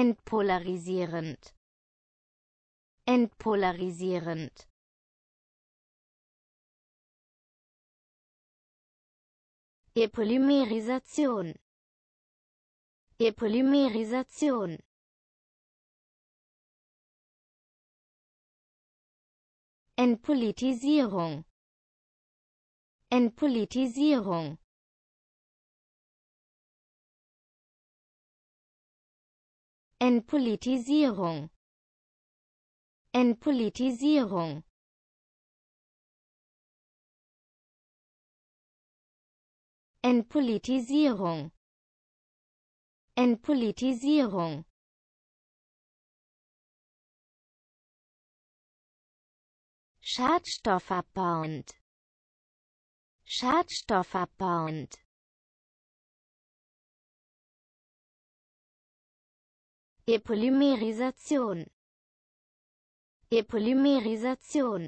entpolarisierend entpolarisierend Epolymerisation Epolymerisation Entpolitisierung Entpolitisierung Entpolitisierung Entpolitisierung Entpolitisierung Entpolitisierung Schadstoffabbauend Schadstoffabbauend Epolymerisation Epolymerisation